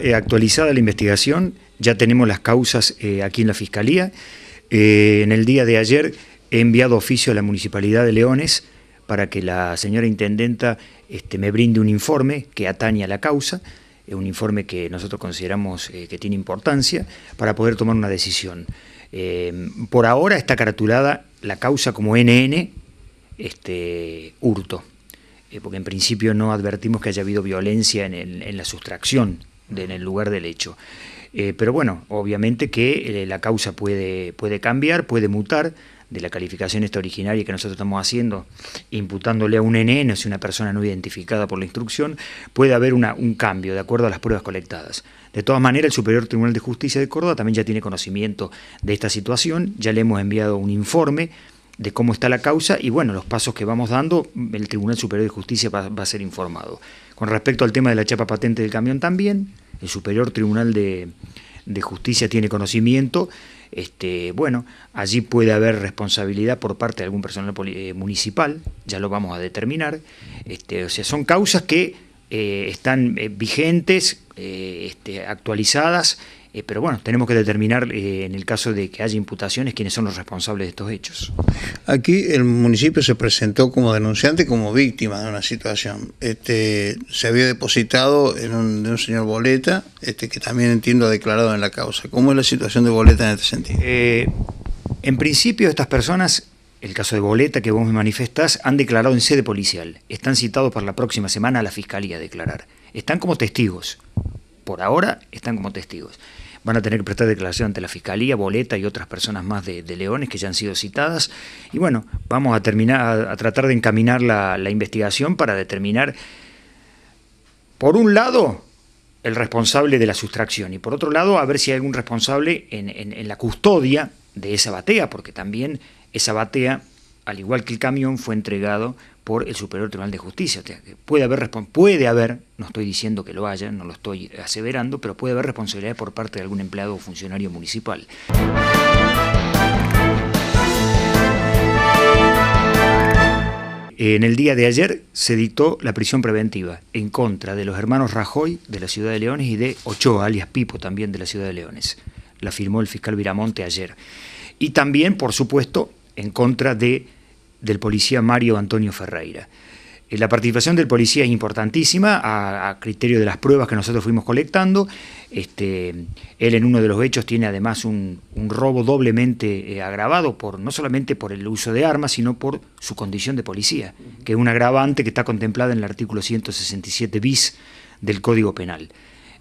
Eh, actualizada la investigación, ya tenemos las causas eh, aquí en la Fiscalía. Eh, en el día de ayer he enviado oficio a la Municipalidad de Leones para que la señora Intendenta este, me brinde un informe que atañe a la causa, un informe que nosotros consideramos que tiene importancia para poder tomar una decisión. por ahora está caratulada la causa como NN este, hurto, porque en principio no advertimos que haya habido violencia en, en la sustracción en el lugar del hecho. Eh, pero bueno, obviamente que eh, la causa puede, puede cambiar, puede mutar de la calificación esta originaria que nosotros estamos haciendo, imputándole a un NN, si una persona no identificada por la instrucción, puede haber un cambio de acuerdo a las pruebas colectadas. De todas maneras, el Superior Tribunal de Justicia de Córdoba también ya tiene conocimiento de esta situación, ya le hemos enviado un informe de cómo está la causa y bueno, los pasos que vamos dando, el Tribunal Superior de Justicia va a ser informado. Con respecto al tema de la chapa patente del camión también, el Superior Tribunal de, Justicia tiene conocimiento, este, bueno, allí puede haber responsabilidad por parte de algún personal eh, municipal, ya lo vamos a determinar. Este, o sea, son causas que eh, están eh, vigentes, este, actualizadas eh, pero bueno, tenemos que determinar, eh, en el caso de que haya imputaciones, quiénes son los responsables de estos hechos. Aquí el municipio se presentó como denunciante, como víctima de una situación. Este, se había depositado en un, de un señor Boleta, este, que también entiendo ha declarado en la causa. ¿Cómo es la situación de Boleta en este sentido? Eh, en principio, estas personas el caso de Boleta que vos me manifestás, han declarado en sede policial. Están citados para la próxima semana a la Fiscalía a declarar. Están como testigos por ahora están como testigos. Van a tener que prestar declaración ante la Fiscalía, Boleta y otras personas más de, Leones que ya han sido citadas. Y bueno, vamos a terminar, a, tratar de encaminar la, investigación para determinar, por un lado, el responsable de la sustracción y por otro lado a ver si hay algún responsable en, la custodia de esa batea, porque también esa batea al igual que el camión, fue entregado por el Superior Tribunal de Justicia. puede haber, puede haber, no estoy diciendo que lo haya, no lo estoy aseverando, pero puede haber responsabilidad por parte de algún empleado o funcionario municipal. En el día de ayer se dictó la prisión preventiva en contra de los hermanos Rajoy de la Ciudad de Leones y de Ochoa, alias Pipo, también de la Ciudad de Leones. La firmó el fiscal Viramonte ayer. Y también, por supuesto, en contra de, del policía Mario Antonio Ferreira. Eh, la participación del policía es importantísima a, criterio de las pruebas que nosotros fuimos colectando. Este, él en uno de los hechos tiene además un, robo doblemente eh, agravado, por, no solamente por el uso de armas, sino por su condición de policía, que es un agravante que está contemplado en el artículo 167 bis del Código Penal.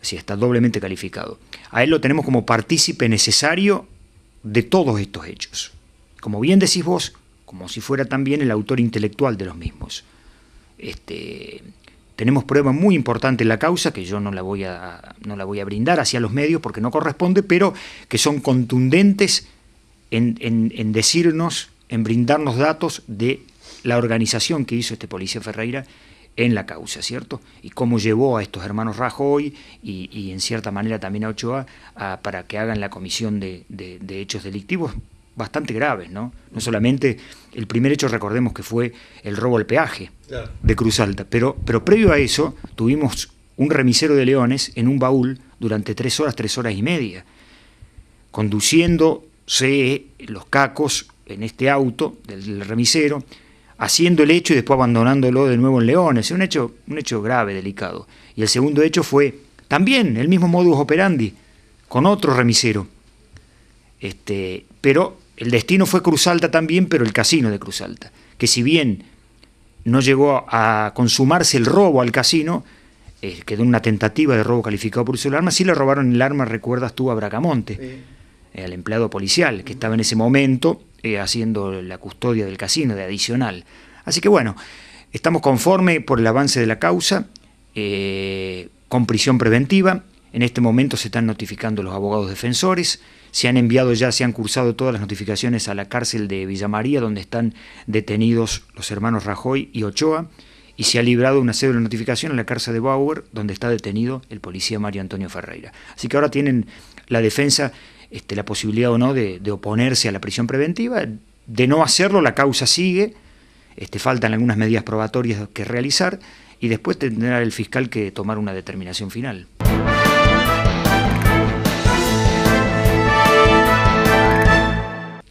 sea, está doblemente calificado. A él lo tenemos como partícipe necesario de todos estos hechos como bien decís vos, como si fuera también el autor intelectual de los mismos. Este, tenemos pruebas muy importante en la causa, que yo no la, voy a, no la voy a brindar hacia los medios porque no corresponde, pero que son contundentes en, decirnos, en brindarnos datos de la organización que hizo este policía Ferreira en la causa, ¿cierto? Y cómo llevó a estos hermanos Rajoy y, en cierta manera también a Ochoa para que hagan la comisión de, de hechos delictivos bastante graves, ¿no? No solamente el primer hecho, recordemos que fue el robo al peaje de Cruz Alta, pero, pero previo a eso tuvimos un remisero de leones en un baúl durante tres horas, tres horas y media, conduciéndose los cacos en este auto del remisero, haciendo el hecho y después abandonándolo de nuevo en Leones. Un hecho, un hecho grave, delicado. Y el segundo hecho fue también el mismo modus operandi, con otro remisero. Este, pero el destino fue Cruz Alta también, pero el casino de Cruz Alta, que si bien no llegó a consumarse el robo al casino, eh, quedó quedó una tentativa de robo calificado por uso del arma, sí le robaron el arma, recuerdas tú, a Bracamonte, eh, al empleado policial, que estaba en ese momento eh, haciendo la custodia del casino, de adicional. Así que bueno, estamos conforme por el avance de la causa, con prisión preventiva, en este momento se están notificando los abogados defensores, se han enviado ya, se han cursado todas las notificaciones a la cárcel de Villamaría, donde están detenidos los hermanos Rajoy y Ochoa, y se ha librado una cédula de notificación a la cárcel de Bauer, donde está detenido el policía Mario Antonio Ferreira. Así que ahora tienen la defensa este, la posibilidad o no de, oponerse a la prisión preventiva. De no hacerlo, la causa sigue, este, faltan algunas medidas probatorias que realizar, y después tendrá el fiscal que tomar una determinación final.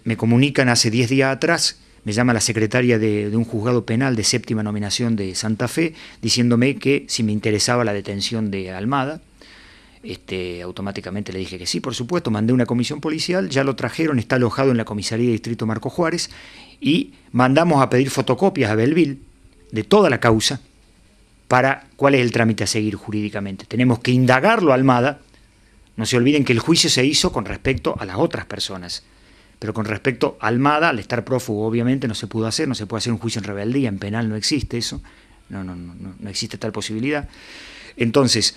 me comunican hace 10 días atrás, me llama la secretaria de, un juzgado penal de séptima nominación de Santa Fe, diciéndome que si me interesaba la detención de Almada. Este, automáticamente le dije que sí, por supuesto, mandé una comisión policial, ya lo trajeron, está alojado en la comisaría de distrito Marco Juárez y mandamos a pedir fotocopias a Belville de toda la causa para cuál es el trámite a seguir jurídicamente. Tenemos que indagarlo Almada, no se olviden que el juicio se hizo con respecto a las otras personas. Pero con respecto a Almada, al estar prófugo, obviamente no se pudo hacer, no se puede hacer un juicio en rebeldía, en penal no existe eso, no, no, no, no existe tal posibilidad. Entonces,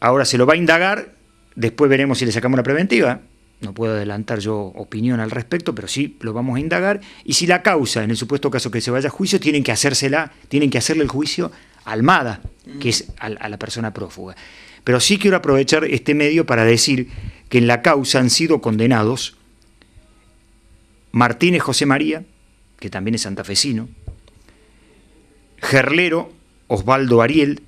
ahora se lo va a indagar, después veremos si le sacamos la preventiva, no puedo adelantar yo opinión al respecto, pero sí lo vamos a indagar. Y si la causa, en el supuesto caso que se vaya a juicio, tienen que hacérsela, tienen que hacerle el juicio a Almada, que es a la persona prófuga. Pero sí quiero aprovechar este medio para decir que en la causa han sido condenados Martínez José María, que también es santafesino, Gerlero Osvaldo Ariel,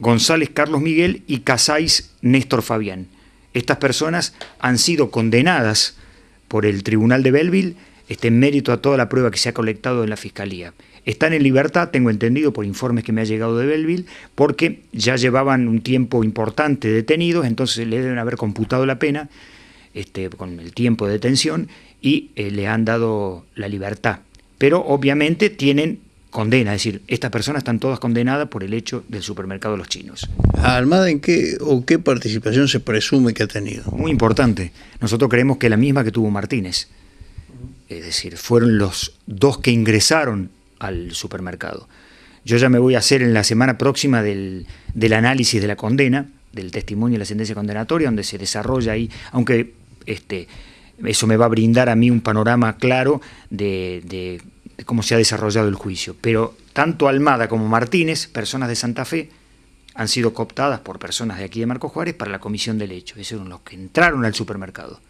González Carlos Miguel y Casáis Néstor Fabián. Estas personas han sido condenadas por el Tribunal de Belleville este en mérito a toda la prueba que se ha colectado en la Fiscalía. Están en libertad, tengo entendido por informes que me ha llegado de Belleville, porque ya llevaban un tiempo importante detenidos, entonces le deben haber computado la pena este, con el tiempo de detención y eh, le han dado la libertad. Pero obviamente tienen condena, es decir, estas personas están todas condenadas por el hecho del supermercado de los chinos. ¿Almada en qué o qué participación se presume que ha tenido? Muy importante. Nosotros creemos que la misma que tuvo Martínez. Es decir, fueron los dos que ingresaron al supermercado. Yo ya me voy a hacer en la semana próxima del, del análisis de la condena, del testimonio de la sentencia condenatoria, donde se desarrolla ahí, aunque este, eso me va a brindar a mí un panorama claro de, cómo se ha desarrollado el juicio. Pero tanto Almada como Martínez, personas de Santa Fe, han sido cooptadas por personas de aquí de Marco Juárez para la comisión del hecho. Esos eran los que entraron al supermercado.